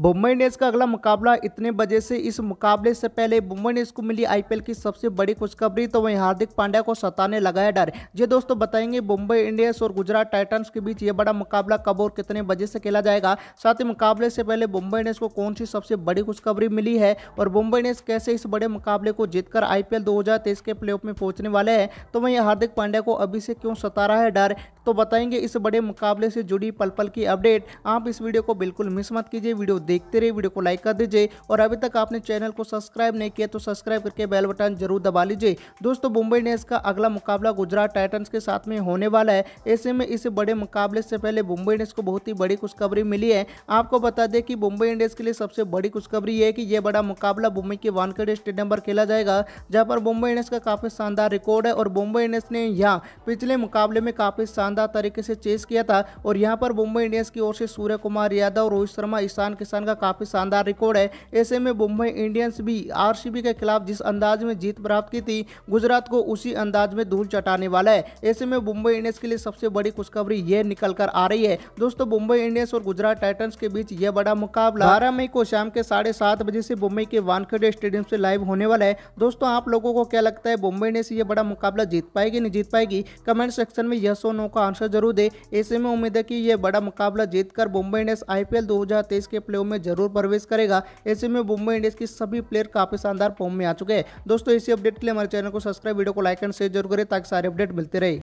Mumbai Indians का अगला मुकाबला इतने बजे से इस मुकाबले से पहले मुंबई इंडियंस को मिली आईपीएल की सबसे बड़ी खुशखबरी तो वहीं हार्दिक पांड्या को सताने लगा है डर ये दोस्तों बताएंगे मुंबई इंडियंस और गुजरात टाइटंस के बीच ये बड़ा मुकाबला कब और कितने बजे से खेला जाएगा साथ ही मुकाबले से पहले मुंबई इंडियंस को कौन सी सबसे बड़ी खुशखबरी मिली है और मुंबई इंडियंस कैसे इस बड़े मुकाबले को जीतकर आईपीएल तेईस के ऑफ में पहुंचने वाले हैं तो वहीं हार्दिक पांड्या को अभी से क्यों सता रहा है डर तो बताएंगे इस बड़े मुकाबले से जुड़ी पल पल की अपडेट आप इस वीडियो को बिल्कुल मिस मत कीजिए वीडियो देखते रहिए वीडियो को लाइक कर दीजिए और अभी तक आपने चैनल को सब्सक्राइब नहीं किया तो सब्सक्राइब करके बेल बटन जरूर दबा लीजिए दोस्तों मुंबई इंडियंस का अगला मुकाबला गुजरात टाइटन्स के साथ में होने वाला है ऐसे में इस बड़े मुकाबले से पहले मुंबई इंडियंस को बहुत ही बड़ी खुशखबरी मिली है आपको बता दें कि मुंबई इंडियंस के लिए सबसे बड़ी खुशखबरी है कि यह बड़ा मुकाबला मुंबई के वानखेड़े स्टेडियम पर खेला जाएगा जहाँ पर मुंबई इंडियंस का काफ़ी शानदार रिकॉर्ड है और मुंबई इंडियंस ने यहाँ पिछले मुकाबले में काफ़ी शानदार तरीके से चेस किया था और यहाँ पर मुंबई इंडियंस की ओर से सूर्य कुमार यादव रोहित शर्मा ईशान के साथ पाकिस्तान का काफ़ी शानदार रिकॉर्ड है ऐसे में मुंबई इंडियंस भी आर के खिलाफ जिस अंदाज में जीत प्राप्त की थी गुजरात को उसी अंदाज में धूल चटाने वाला है ऐसे में मुंबई इंडियंस के लिए सबसे बड़ी खुशखबरी यह निकल कर आ रही है दोस्तों मुंबई इंडियंस और गुजरात टाइटन्स के बीच यह बड़ा मुकाबला बारह मई को शाम के साढ़े सात बजे से मुंबई के वानखेड़े स्टेडियम से लाइव होने वाला है दोस्तों आप लोगों को क्या लगता है मुंबई इंडियंस ये बड़ा मुकाबला जीत पाएगी नहीं जीत पाएगी कमेंट सेक्शन में यस और नो का आंसर जरूर दे ऐसे में उम्मीद है कि यह बड़ा मुकाबला जीतकर मुंबई इंडियंस आईपीएल 2023 के प्ले में जरूर प्रवेश करेगा ऐसे में मुंबई इंडियंस की सभी प्लेयर काफी शानदार फॉर्म में आ चुके हैं दोस्तों इसी अपडेट के लिए हमारे चैनल को सब्सक्राइब वीडियो को लाइक एंड शेयर जरूर करें ताकि सारे अपडेट मिलते रहे